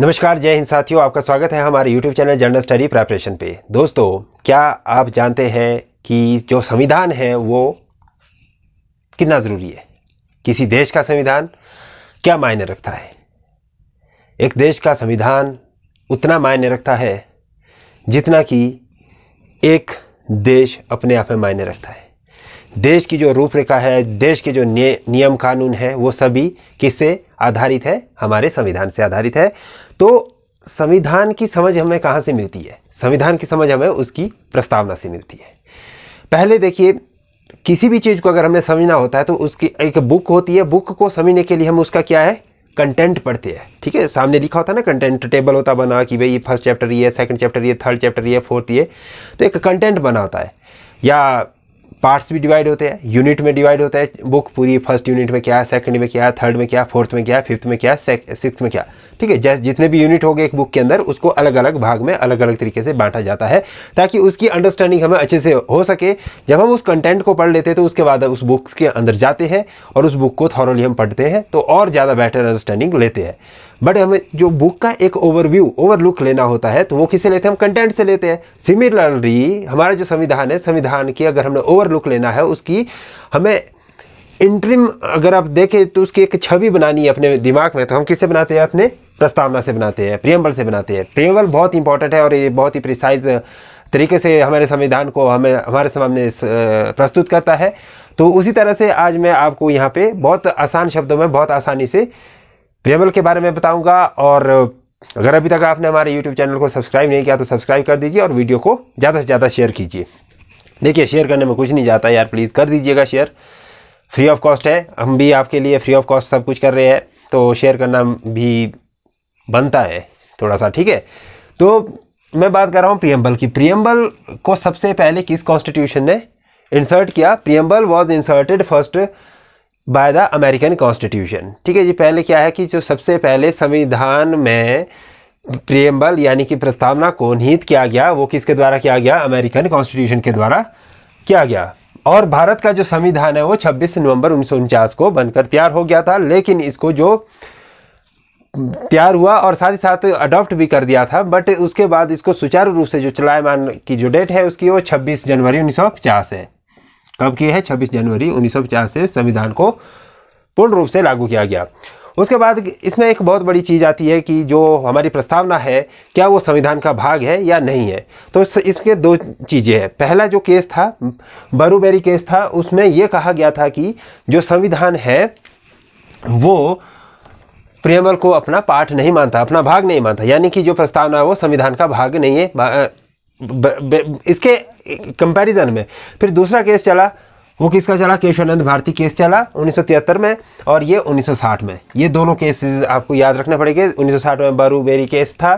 नमस्कार जय हिंद साथियों आपका स्वागत है हमारे YouTube channel general study preparation पे दोस्तों क्या आप जानते हैं कि जो संविधान है वो कितना ज़रूरी है किसी देश का संविधान क्या मायने रखता है एक देश का संविधान उतना मायने रखता है जितना कि एक देश अपने आप में मायने रखता है देश की जो रूपरेखा है देश के जो नियम कानून है वो सभी किससे आधारित है हमारे संविधान से आधारित है तो संविधान की समझ हमें कहाँ से मिलती है संविधान की समझ हमें उसकी प्रस्तावना से मिलती है पहले देखिए किसी भी चीज़ को अगर हमें समझना होता है तो उसकी एक बुक होती है बुक को समझने के लिए हम उसका क्या है कंटेंट पढ़ते हैं ठीक है सामने लिखा होता है ना कंटेंट टेबल होता बना कि भाई ये फर्स्ट चैप्टर ये सेकंड चैप्टर ये थर्ड चैप्टर ये फोर्थ ये तो एक कंटेंट बना होता है या पार्ट्स भी डिवाइड होते हैं यूनिट में डिवाइड होता है बुक पूरी फर्स्ट यूनिट में क्या है सेकंड में क्या है थर्ड में क्या फोर्थ में क्या फिफ्थ में क्या सिक्स में क्या ठीक है जैसे जितने भी यूनिट हो गए एक बुक के अंदर उसको अलग अलग भाग में अलग अलग तरीके से बांटा जाता है ताकि उसकी अंडरस्टैंडिंग हमें अच्छे से हो सके जब हम उस कंटेंट को पढ़ लेते हैं तो उसके बाद उस बुक्स के अंदर जाते हैं और उस बुक को थॉरली हम पढ़ते हैं तो और ज़्यादा बेटर अंडरस्टैंडिंग लेते हैं बट हमें जो बुक का एक ओवरव्यू ओवरलुक लेना होता है तो वो किसे लेते हैं हम कंटेंट से लेते हैं सिमिलरली हमारा जो संविधान है संविधान की अगर हमने ओवरलुक लेना है उसकी हमें इंट्रीम अगर आप देखें तो उसकी एक छवि बनानी है अपने दिमाग में तो हम किससे बनाते हैं अपने प्रस्तावना से बनाते हैं प्रियम्बल से बनाते हैं प्रियम्बल बहुत इंपॉर्टेंट है और ये बहुत ही प्रिसाइज तरीके से हमारे संविधान को हमें हमारे सामने प्रस्तुत करता है तो उसी तरह से आज मैं आपको यहाँ पे बहुत आसान शब्दों में बहुत आसानी से रेबल के बारे में बताऊंगा और अगर अभी तक आपने हमारे यूट्यूब चैनल को सब्सक्राइब नहीं किया तो सब्सक्राइब कर दीजिए और वीडियो को ज़्यादा से ज़्यादा शेयर कीजिए देखिए शेयर करने में कुछ नहीं जाता यार प्लीज़ कर दीजिएगा शेयर फ्री ऑफ कॉस्ट है हम भी आपके लिए फ्री ऑफ कॉस्ट सब कुछ कर रहे हैं तो शेयर करना भी बनता है थोड़ा सा ठीक है तो मैं बात कर रहा हूँ प्रियम्बल की प्रियम्बल को सबसे पहले किस कॉन्स्टिट्यूशन ने इंसर्ट किया preamble was inserted first by the American constitution ठीक है जी पहले क्या है कि जो सबसे पहले संविधान में प्रियम्बल यानी कि प्रस्तावना को निहित किया गया वो किसके द्वारा किया गया अमेरिकन कॉन्स्टिट्यूशन के द्वारा किया गया और भारत का जो संविधान है वो 26 नवंबर उन्नीस को बनकर तैयार हो गया था लेकिन इसको जो तैयार हुआ और साथ ही साथ अडॉप्ट भी कर दिया था बट उसके बाद इसको सुचारू रूप से जो चलायमान की जो डेट है उसकी वो 26 जनवरी 1950 है कब की है 26 जनवरी 1950 से संविधान को पूर्ण रूप से लागू किया गया उसके बाद इसमें एक बहुत बड़ी चीज़ आती है कि जो हमारी प्रस्तावना है क्या वो संविधान का भाग है या नहीं है तो इसके दो चीज़ें हैं पहला जो केस था बरूबेरी केस था उसमें ये कहा गया था कि जो संविधान है वो प्रेमल को अपना पाठ नहीं मानता अपना भाग नहीं मानता यानी कि जो प्रस्तावना है वो संविधान का भाग नहीं है इसके कंपैरिजन में फिर दूसरा केस चला वो किसका चला केशवानंद भारती केस चला 1973 में और ये 1960 में ये दोनों केसेस आपको याद रखने पड़ेगा 1960 में बारू बेरी केस था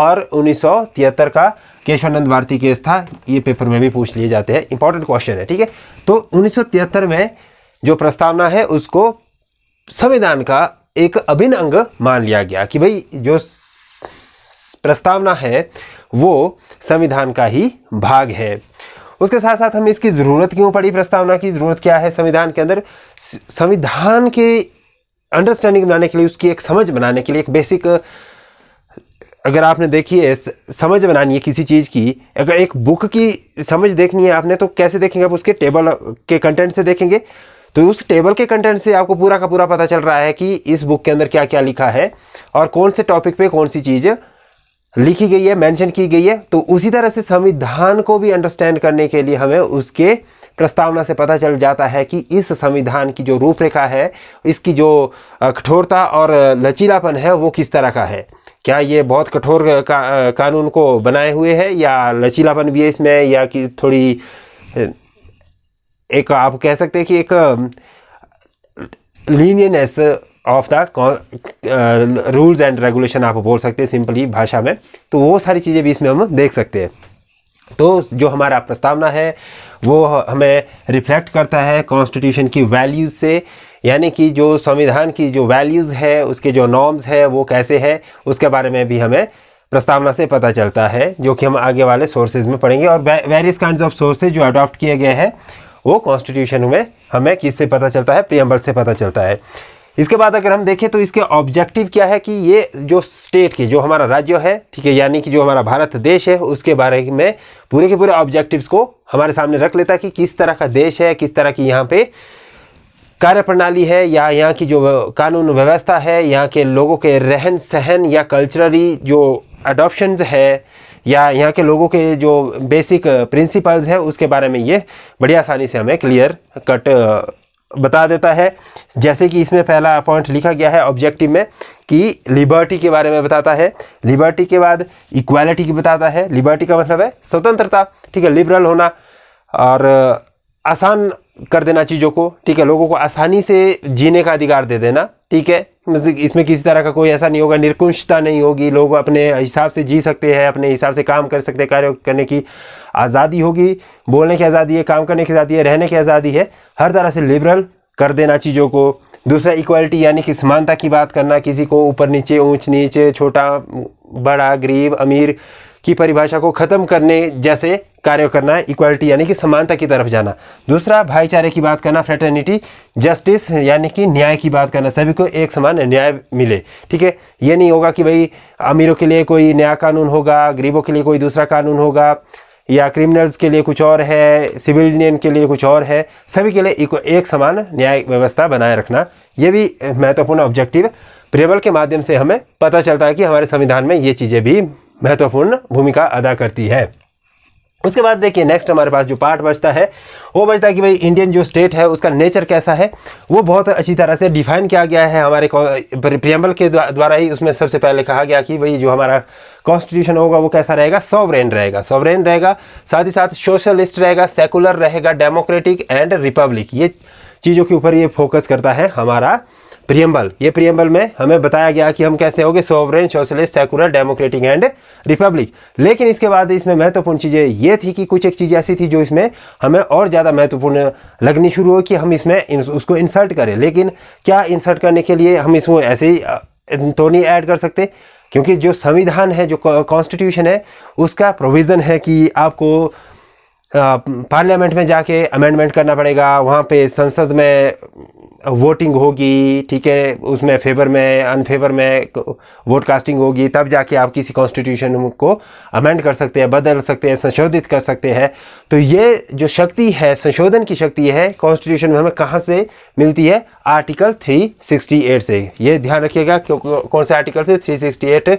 और 1973 का केशवानंद भारती केस था ये पेपर में भी पूछ लिए जाते हैं इंपॉर्टेंट क्वेश्चन है ठीक है तो उन्नीस में जो प्रस्तावना है उसको संविधान का एक अभिन्न अंग मान लिया गया कि भाई जो प्रस्तावना है वो संविधान का ही भाग है उसके साथ साथ हमें इसकी ज़रूरत क्यों पड़ी प्रस्तावना की ज़रूरत क्या है संविधान के अंदर संविधान के अंडरस्टैंडिंग बनाने के लिए उसकी एक समझ बनाने के लिए एक बेसिक अगर आपने देखी है समझ बनानी है किसी चीज़ की अगर एक बुक की समझ देखनी है आपने तो कैसे देखेंगे आप उसके टेबल के कंटेंट से देखेंगे तो उस टेबल के कंटेंट से आपको पूरा का पूरा पता चल रहा है कि इस बुक के अंदर क्या क्या लिखा है और कौन से टॉपिक पे कौन सी चीज़ लिखी गई है मेंशन की गई है तो उसी तरह से संविधान को भी अंडरस्टैंड करने के लिए हमें उसके प्रस्तावना से पता चल जाता है कि इस संविधान की जो रूपरेखा है इसकी जो कठोरता और लचीलापन है वो किस तरह का है क्या ये बहुत कठोर का, कानून को बनाए हुए है या लचीलापन भी है इसमें या कि थोड़ी एक आप कह सकते हैं कि एक leniency of the rules and regulation आप बोल सकते हैं सिंपली भाषा में तो वो सारी चीज़ें भी इसमें हम देख सकते हैं तो जो हमारा प्रस्तावना है वो हमें रिफ्लेक्ट करता है कॉन्स्टिट्यूशन की वैल्यूज़ से यानी कि जो संविधान की जो वैल्यूज़ है उसके जो नॉर्म्स है वो कैसे है उसके बारे में भी हमें प्रस्तावना से पता चलता है जो कि हम आगे वाले सोर्सेज में पढ़ेंगे और वेरियस काइंड ऑफ सोर्सेज जो अडॉप्ट किए गए हैं वो कॉन्स्टिट्यूशन में हमें किससे पता चलता है प्रियम्बल से पता चलता है इसके बाद अगर हम देखें तो इसके ऑब्जेक्टिव क्या है कि ये जो स्टेट के जो हमारा राज्य है ठीक है यानी कि जो हमारा भारत देश है उसके बारे में पूरे के पूरे ऑब्जेक्टिव्स को हमारे सामने रख लेता है कि किस तरह का देश है किस तरह की यहाँ पे कार्यप्रणाली है या यहाँ की जो कानून व्यवस्था है यहाँ के लोगों के रहन सहन या कल्चरली जो अडोप्शन है या यहाँ के लोगों के जो बेसिक प्रिंसिपल्स है उसके बारे में ये बड़ी आसानी से हमें क्लियर कट बता देता है जैसे कि इसमें पहला पॉइंट लिखा गया है ऑब्जेक्टिव में कि लिबर्टी के बारे में बताता है लिबर्टी के बाद इक्वालिटी की बताता है लिबर्टी का मतलब है स्वतंत्रता ठीक है लिबरल होना और आसान कर देना चीज़ों को ठीक है लोगों को आसानी से जीने का अधिकार दे देना ठीक है मतलब इसमें किसी तरह का कोई ऐसा नहीं होगा निरकुंशता नहीं होगी लोग अपने हिसाब से जी सकते हैं अपने हिसाब से काम कर सकते हैं कार्य करने की आज़ादी होगी बोलने की आज़ादी है काम करने की आज़ादी है रहने की आज़ादी है हर तरह से लिबरल कर देना चीज़ों को दूसरा इक्वलिटी यानी कि समानता की बात करना किसी को ऊपर नीचे ऊंच नीचे छोटा बड़ा गरीब अमीर की परिभाषा को ख़त्म करने जैसे कार्य करना है इक्वालिटी यानी कि समानता की तरफ जाना दूसरा भाईचारे की बात करना फ्रेटर्निटी जस्टिस यानी कि न्याय की बात करना सभी को एक समान न्याय मिले ठीक है ये नहीं होगा कि भाई अमीरों के लिए कोई नया कानून होगा गरीबों के लिए कोई दूसरा कानून होगा या क्रिमिनल्स के लिए कुछ और है सिविलियन के लिए कुछ और है सभी के लिए एक, एक समान न्याय व्यवस्था बनाए रखना ये भी महत्वपूर्ण ऑब्जेक्टिव प्रेबल के माध्यम से हमें पता चलता है कि हमारे संविधान में ये चीज़ें भी महत्वपूर्ण भूमिका अदा करती है उसके बाद देखिए नेक्स्ट हमारे पास जो पार्ट बचता है वो बचता है कि भाई इंडियन जो स्टेट है उसका नेचर कैसा है वो बहुत अच्छी तरह से डिफाइन किया गया है हमारे प्रियम्बल के द्वारा ही उसमें सबसे पहले कहा गया कि भाई जो हमारा कॉन्स्टिट्यूशन होगा वो कैसा रहेगा सॉवरेन रहेगा सॉवरेन रहेगा साथ ही साथ सोशलिस्ट रहेगा सेकुलर रहेगा डेमोक्रेटिक एंड रिपब्लिक ये चीज़ों के ऊपर ये फोकस करता है हमारा प्रियम्बल ये प्रियम्बल में हमें बताया गया कि हम कैसे होंगे sovereign socialist secular democratic and republic लेकिन इसके बाद इसमें महत्वपूर्ण चीज़ें ये थी कि कुछ एक चीज़ ऐसी थी जो इसमें हमें और ज़्यादा महत्वपूर्ण लगनी शुरू हो कि हम इसमें उसको इंसर्ट करें लेकिन क्या इंसर्ट करने के लिए हम इसमें ऐसे ही तो नहीं ऐड कर सकते क्योंकि जो संविधान है जो कॉन्स्टिट्यूशन है उसका प्रोविज़न है कि आपको पार्लियामेंट में जाके अमेंडमेंट करना पड़ेगा वहाँ पे संसद में वोटिंग होगी ठीक है उसमें फेवर में अनफेवर में वोट कास्टिंग होगी तब जाके आप किसी कॉन्स्टिट्यूशन को अमेंड कर सकते हैं बदल सकते हैं संशोधित कर सकते हैं तो ये जो शक्ति है संशोधन की शक्ति है कॉन्स्टिट्यूशन में हमें कहाँ से मिलती है आर्टिकल 368 से ये ध्यान रखिएगा कौन से आर्टिकल से 368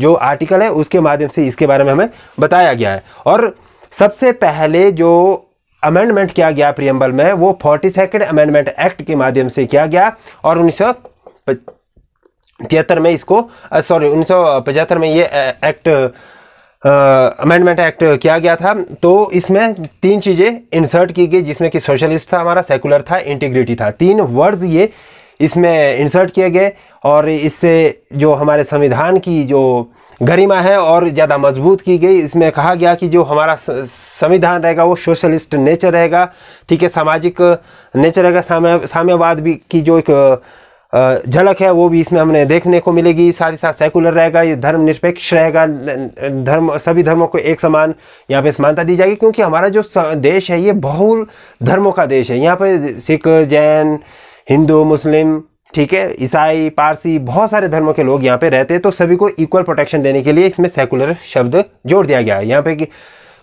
जो आर्टिकल है उसके माध्यम से इसके बारे में हमें बताया गया है और सबसे पहले जो अमेंडमेंट किया गया प्रियम्बल में वो फोर्टी सेकेंड अमेंडमेंट एक्ट के माध्यम से किया गया और उन्नीस तिहत्तर में इसको सॉरी उन्नीस में ये एक्ट अमेंडमेंट एक्ट किया गया था तो इसमें तीन चीज़ें इंसर्ट की गई जिसमें कि सोशलिस्ट था हमारा सेकुलर था इंटीग्रिटी था तीन वर्ड्स ये इसमें इंसर्ट किए गए और इससे जो हमारे संविधान की जो गरिमा है और ज़्यादा मजबूत की गई इसमें कहा गया कि जो हमारा संविधान रहेगा वो सोशलिस्ट नेचर रहेगा ठीक है सामाजिक नेचर रहेगा साम्य साम्यवाद भी की जो एक झलक है वो भी इसमें हमने देखने को मिलेगी साथ ही साथ सेकुलर रहेगा ये धर्म निरपेक्ष रहेगा धर्म सभी धर्मों को एक समान यहाँ पे समानता दी जाएगी क्योंकि हमारा जो देश है ये बहुल धर्मों का देश है यहाँ पे सिख जैन हिंदू मुस्लिम ठीक है ईसाई पारसी बहुत सारे धर्मों के लोग यहाँ पे रहते हैं तो सभी को इक्वल प्रोटेक्शन देने के लिए इसमें सेकुलर शब्द जोड़ दिया गया है यहाँ पे कि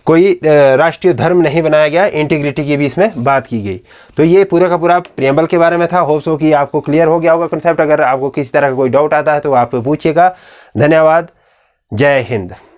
कोई राष्ट्रीय धर्म नहीं बनाया गया इंटीग्रिटी की भी इसमें बात की गई तो ये पूरा का पूरा प्रियम्बल के बारे में था होप्स हो कि आपको क्लियर हो गया होगा कंसेप्ट अगर आपको किसी तरह का कोई डाउट आता है तो आप पूछिएगा धन्यवाद जय हिंद